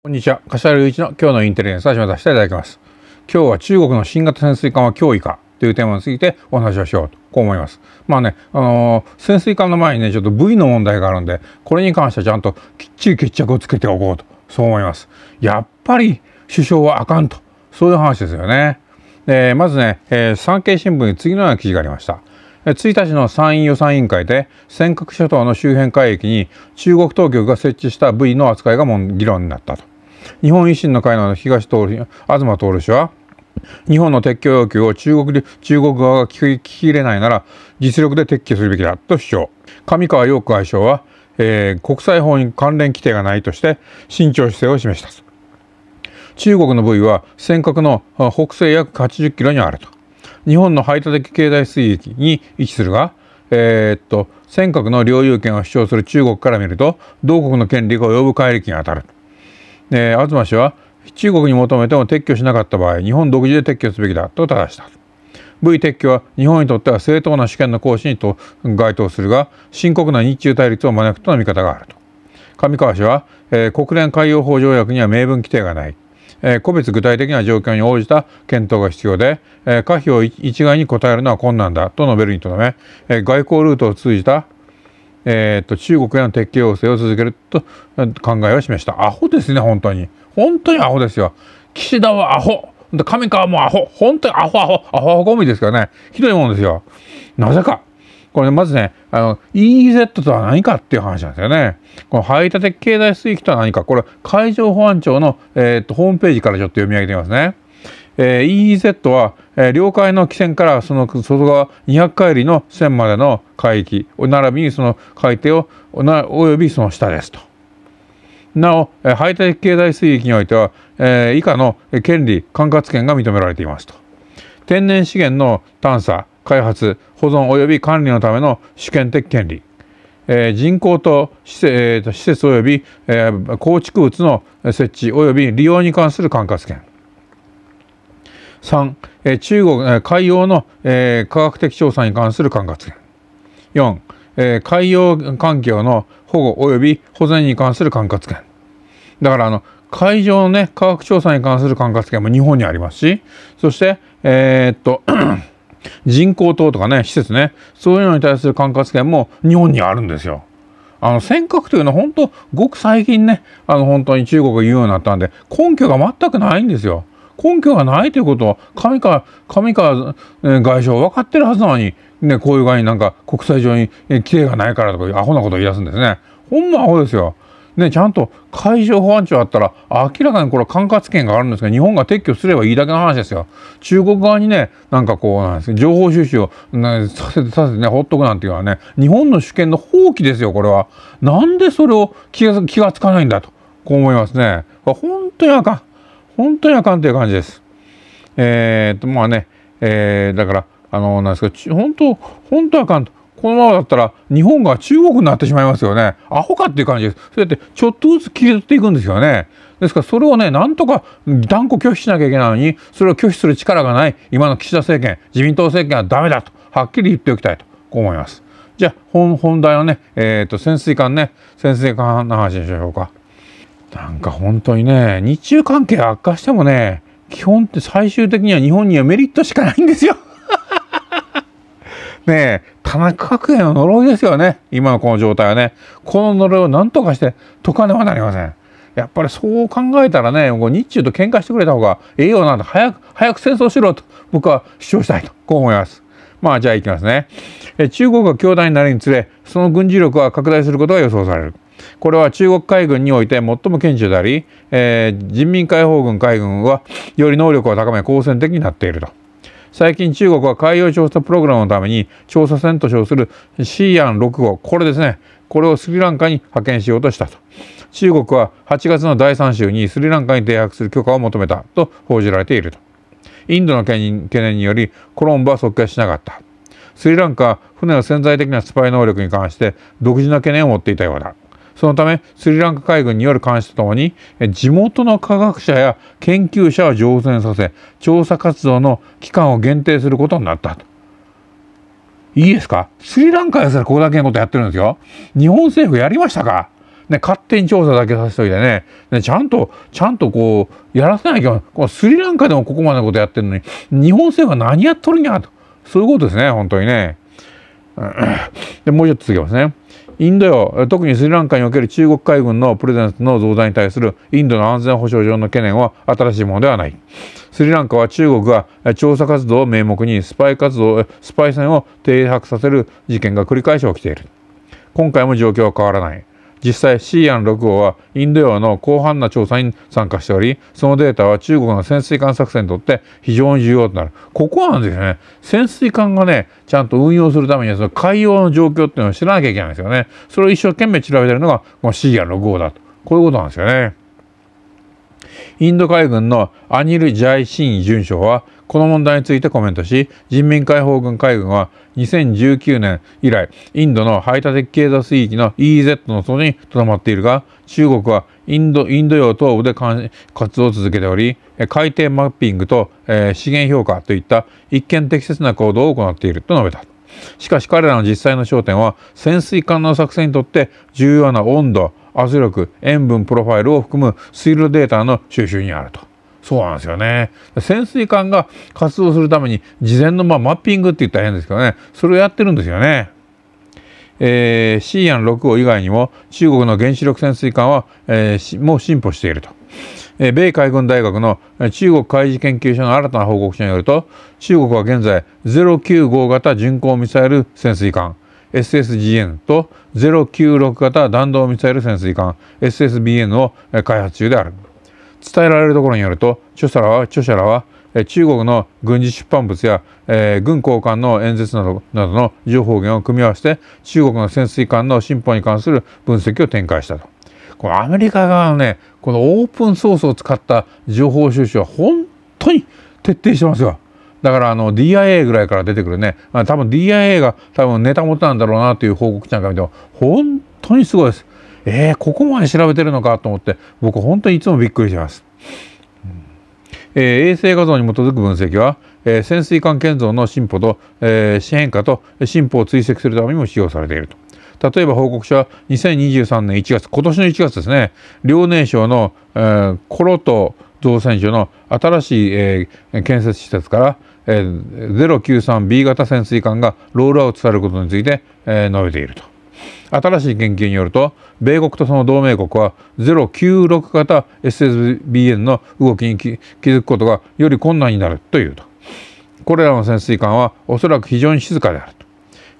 こんにちは。柏原一の今日のインテリエンスを始めさせていただきます。今日は中国の新型潜水艦は脅威かというテーマについてお話をしようと、こう思います。まあね、あのー、潜水艦の前にね、ちょっと部位の問題があるんで、これに関してはちゃんときっちり決着をつけておこうと、そう思います。やっぱり首相はあかんと、そういう話ですよね。で、まずね、えー、産経新聞に次のような記事がありました。1日の参院予算委員会で尖閣諸島の周辺海域に中国当局が設置した部位の扱いが議論になったと日本維新の会の東徹東徹氏は日本の撤去要求を中国で中国側が聞き入れないなら実力で撤去するべきだと主張上川陽子外相は、えー、国際法に関連規定がないとして慎重姿勢を示した中国の部位は尖閣の北西約80キロにあると日本の排他的経済水域に位置するがえー、っと尖閣の領有権を主張する中国から見ると同国の権利が及ぶ海域にあたるえー、東氏は中国に求めても撤去しなかった場合日本独自で撤去すべきだと正した V 撤去は日本にとっては正当な主権の行使にと該当するが深刻な日中対立を招くとの見方があると上川氏は、えー、国連海洋法条約には明文規定がない、えー、個別具体的な状況に応じた検討が必要で、えー、可否を一概に答えるのは困難だと述べるにとどめ、え外交ルートを通じたえーと、中国への敵要請を続けると考えを示したアホですね本当に本当にアホですよ岸田はアホ上川もアホ本当にアホアホアホアホゴミですからねひどいもんですよなぜかこれまずねあの EEZ とは何かっていう話なんですよねこの排他的経済水域とは何かこれ海上保安庁の、えーとホームページからちょっと読み上げてみますねえー、EEZ は、え領海の基線からその外側200海里の線までの海域並びにその海底をおよびその下ですと。なお、え排他的経済水域においては、え以下の権利管轄権が認められていますと。天然資源の探査開発保存及び管理のための主権的権利え人口と施設,、えー、施設及び、えー、構築物の設置及び利用に関する管轄権3、えー、中国、えー、海洋の、えー、科学的調査に関する管轄権。4、えー、海洋環境の保護及び保全に関する管轄権。だからあの海上のね科学調査に関する管轄権も日本にありますしそしてえー、っと 人工島とかね施設ねそういうのに対する管轄権も日本にあるんですよ。あの尖閣というのは本当ごく最近ねあの本当に中国が言うようになったんで根拠が全くないんですよ。根拠がないということは神か神か、え外相分かってるはずなのに、ね、こういう具合になんか国際上に、えー、規定がないからとかアホなことを言い出すんですね。ほんまアホですよ。ね、ちゃんと海上保安庁あったら明らかにこれ管轄権があるんですが日本が撤去すればいいだけの話ですよ。中国側にねなんかこうなんです情報収集を、ね、させてさせてねほっとくなんていうのはね日本の主権の放棄ですよこれは。なんでそれを気が気がつかないんだとこう思いますね。本当にあかん。本当にあかんという感じです。えー、とまあね、えー、だからあのなんですか本当本当あかんと。このままだったら日本が中国になってしまいますよね。アホかっていう感じです。そうやってちょっとずつ切り取っていくんですよね。ですからそれをね、なんとか断固拒否しなきゃいけないのに、それを拒否する力がない今の岸田政権、自民党政権はダメだと、はっきり言っておきたいと、こう思います。じゃあ本、本題のね、えっ、ー、と、潜水艦ね、潜水艦の話にしましょうか。なんか本当にね日中関係悪化してもね基本って最終的には日本にはメリットしかないんですよ。ねえ田中角栄の呪いですよね今のこの状態はねこの呪いを何とかして解かねばなりません。やっぱりそう考えたらね日中と喧嘩してくれた方がええよなんて早く早く戦争しろと僕は主張したいとこう思います。まあじゃあいきますね。中国が強大になるにつれその軍事力は拡大することが予想される。これは中国海軍において最も顕著であり、えー、人民解放軍海軍はより能力を高め好戦的になっていると。最近中国は海洋調査プログラムのために調査船と称するシーアン6号これですねこれをスリランカに派遣しようとしたと中国は8月の第3週にスリランカに停泊する許可を求めたと報じられているとインドの懸念によりコロンボは即決しなかったスリランカは船の潜在的なスパイ能力に関して独自な懸念を持っていたようだそのためスリランカ海軍による監視とともに地元の科学者や研究者を乗船させ調査活動の期間を限定することになったと。いいですかスリランカですらここだけのことやってるんですよ。日本政府やりましたかね、勝手に調査だけさせておいてねね、ちゃんと、ちゃんとこう、やらせなきゃいけこのスリランカでもここまでのことやってるのに、日本政府は何やっとるんやと。そういうことですね、本当にね。で、もうちょっと続けますね。インド洋特にスリランカにおける中国海軍のプレゼンスの増大に対するインドの安全保障上の懸念は新しいものではないスリランカは中国が調査活動を名目にスパイ活動スパイ船を停泊させる事件が繰り返し起きている今回も状況は変わらない実際 c アン6号はインド洋の広範な調査に参加しておりそのデータは中国の潜水艦作戦にとって非常に重要となるここなんですよね潜水艦がねちゃんと運用するためにはその海洋の状況っていうのを知らなきゃいけないんですよねそれを一生懸命調べてるのがこの c アン6号だとこういうことなんですよねインド海軍のアニル・ジャイシン准将はこの問題についてコメントし人民解放軍海軍は2019年以来インドの排他的経済水域の EEZ の外にとどまっているが中国はインドインド洋東部で活動を続けており海底マッピングと、えー、資源評価といった一見適切な行動を行っていると述べた。しかし彼らの実際の焦点は潜水艦の作戦にとって重要な温度圧力塩分プロファイルを含む水路データの収集にあると。そうなんですよね。潜水艦が活動するために事前のまあマッピングって言ったら変ですけどね、それをやってるんですよね。えー、シーアン6号以外にも中国の原子力潜水艦は、えー、もう進歩していると、え米海軍大学の中国海事研究所の新たな報告書によると中国は現在095型巡航ミサイル潜水艦 SSGN と096型弾道ミサイル潜水艦 SSBN を開発中である。伝えられるところによると著者らは著者らは中国の軍事出版物や、えー、軍高官の演説などなどの情報源を組み合わせて中国の潜水艦の進歩に関する分析を展開したと。このアメリカ側のねこのオープンソースを使った情報収集は本当に徹底してますよ。だからあの DIA ぐらいから出てくるね多分 DIA が多分ネタ元なんだろうなという報告ちゃんから見ても本当にすごいです。えー、ここまで調べてるのかと思って僕本当にいつもびっくりします。えー、衛星画像に基づく分析は、えー、潜水艦建造の進歩と、えー、変化と進歩を追跡するためにも使用されていると。例えば報告書は2023年1月今年の1月ですね遼寧省の、えー、コロト造船所の新しい、えー、建設施設から、えー、093B 型潜水艦がロールアウトされることについて、えー、述べていると。新しい研究によると米国とその同盟国は096型 SSBN の動きに気づくことがより困難になるというとこれらの潜水艦はおそらく非常に静かであると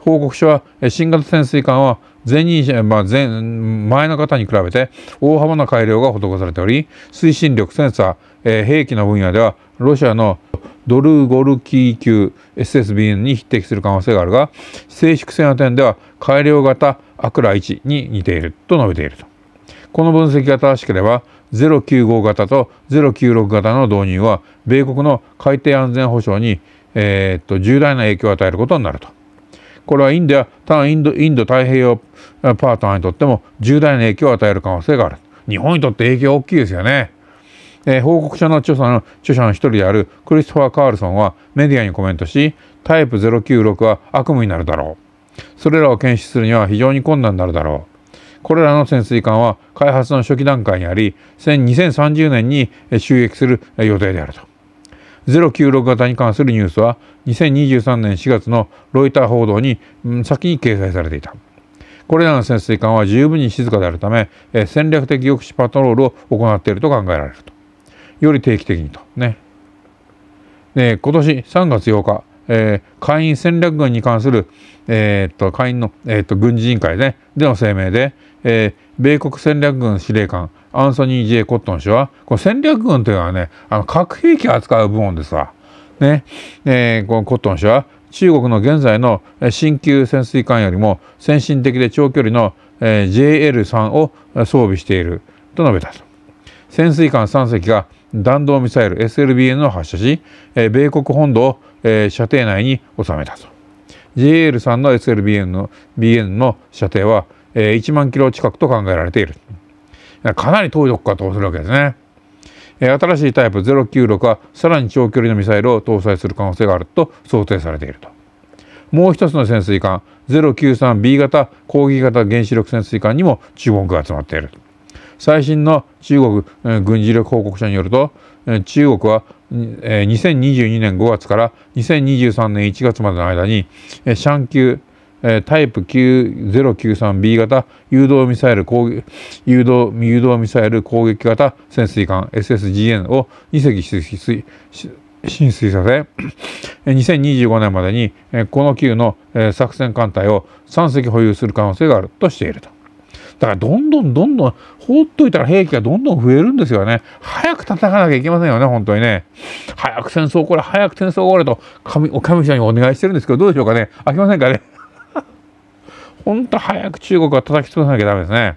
報告書は新型潜水艦は前任者、まあ前、前の方に比べて大幅な改良が施されており推進力センサー、えー、兵器の分野ではロシアのドルゴルキー級 SSBN に匹敵する可能性があるが静粛性の点では改良型アクラ1に似ていると述べているとこの分析が正しければ095型と096型の導入は米国の海底安全保障に、えー、っと重大な影響を与えることになるとこれはインドや単インドインド太平洋パートナーにとっても重大な影響を与える可能性がある日本にとって影響大きいですよねえー、報告書の著者の著者の一人であるクリストファー・カールソンはメディアにコメントしタイプ096は悪夢になるだろうそれらを検出するには非常に困難になるだろうこれらの潜水艦は開発の初期段階にあり2030年に収益する予定であると096型に関するニュースは2023年4月のロイター報道に先に掲載されていたこれらの潜水艦は十分に静かであるため戦略的抑止パトロールを行っていると考えられるとより定期的にとね。で今年3月8日、えー、会員戦略軍に関する、えー、っと会員の、えー、っと軍事委員会、ね、での声明で、え米国戦略軍司令官アンソニー・ジイ・コットン氏はこ戦略軍というのはねあの核兵器を扱う部門ですわ。ねえこのコットン氏は中国の現在の新旧潜水艦よりも先進的で長距離の、え JL3 を装備していると述べたと。潜水艦3隻が弾道ミサイル SLBN を発射し、え米国本土を、え射程内に収めたと JL さんの SLBN の BN の射程は、え1万キロ近くと考えられているかなり遠いとこから飛ばせるわけですね新しいタイプ096はさらに長距離のミサイルを搭載する可能性があると想定されているともう一つの潜水艦 093B 型攻撃型原子力潜水艦にも注目が集まっている最新の中国、軍事力報告書によると、中国は、2022年5月から2023年1月までの間に、シャン級、ュー、タイプ 9093B 型誘導ミサイル攻撃誘導誘導ミサイル攻撃型潜水艦 SSGN を2隻出浸水させ2025年までにこの級の作戦艦隊を3隻保有する可能性があるとしていると。だからどんどんどんどん放っといたら兵器がどんどん増えるんですよね。早く戦わなきゃいけませんよね、本当にね。早く戦争これ、早く戦争これと神、お神様にお願いしてるんですけど、どうでしょうかね。飽きませんかね。本当早く中国は叩き潰さなきゃダメですね。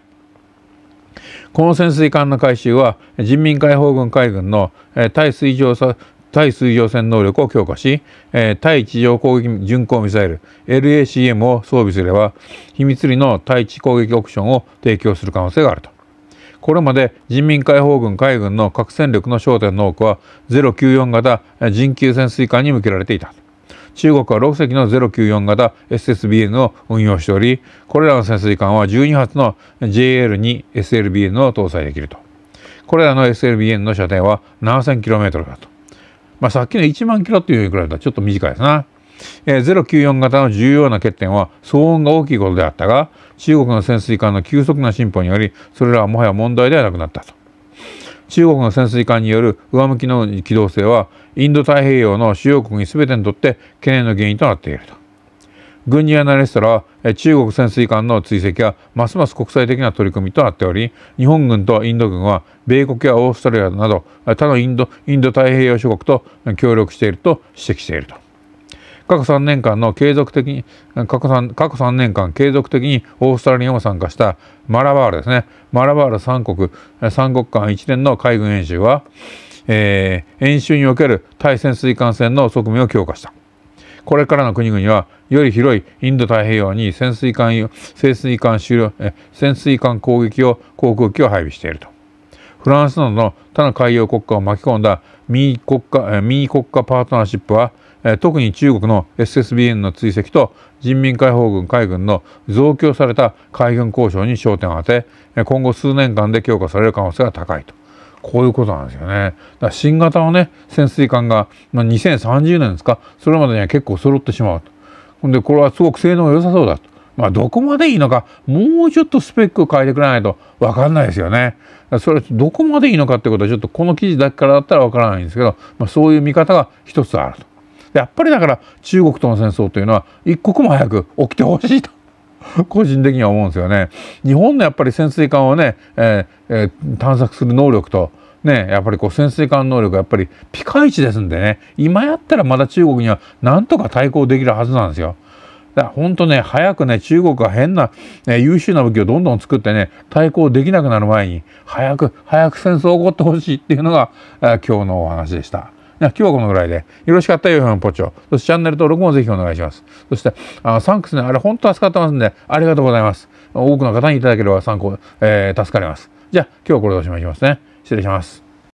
この潜水艦の回収は人民解放軍海軍の対水上対水上戦能力を強化し、えー、対地上攻撃巡航ミサイル LACM を装備すれば秘密裏の対地攻撃オプションを提供する可能性があると。これまで人民解放軍海軍の核戦力の焦点の多くは094型人級潜水艦に向けられていた。中国は6隻の094型 SSBN を運用しており、これらの潜水艦は12発の JL に SLBN を搭載できると。これらの SLBN の射程は 7000km だと。まあ、さっきの1万キロというくらいだちょっと短いですな。えー、094型の重要な欠点は騒音が大きいことであったが中国の潜水艦の急速な進歩によりそれらはもはや問題ではなくなったと中国の潜水艦による上向きの機動性はインド太平洋の主要国に全てにとって懸念の原因となっていると軍事アナリストらは中国潜水艦の追跡はますます国際的な取り組みとなっており日本軍とインド軍は米国やオーストラリアなど他のインドインド太平洋諸国と協力していると指摘していると。過去3年間の継続的に過去 3, 過去3年間継続的にオーストラリアも参加したマラバールですねマラバール3国3国間一年の海軍演習は、えー、演習における対潜水艦船の側面を強化したこれからの国々はより広いインド太平洋に潜水艦潜水艦終了え潜水艦攻撃を、航空機を配備していると。フランスなどの他の海洋国家を巻き込んだ民国家民意国家パートナーシップは特に中国の SSBN の追跡と人民解放軍海軍の増強された海軍交渉に焦点を当て今後数年間で強化される可能性が高いと。こういうことなんですよね。だから新型のね潜水艦が、まあ、2030年ですかそれまでには結構揃ってしまうと。ほんでこれはすごく性能が良さそうだと。まあ、どこまでいいのかもうちょっとスペックを変えてくれないと分かんないですよね。それはどこまでいいのかってことはちょっとこの記事だけからだったら分からないんですけど、まあ、そういう見方が一つあると。やっぱりだから中国との戦争というのは一刻も早く起きてほしいと。個人的には思うんですよね。日本のやっぱり潜水艦をね、えー、えー、探索する能力とね、やっぱりこう潜水艦能力がやっぱりピカイチですんでね今やったらまだ中国にはなんとか対抗できるはずなんですよ。だから本当ね早くね中国が変な、ね、優秀な武器をどんどん作ってね対抗できなくなる前に早く早く戦争起こってほしいっていうのが今日のお話でした。今日はこのぐらいで。よろしかったよ、ひょんぽちょ。そしてチャンネル登録もぜひお願いします。そして、あサンクスね、あれ本当助かってますんで、ありがとうございます。多くの方にいただければ参考、えー、助かります。じゃあ、今日はこれでおしまいしますね。失礼します。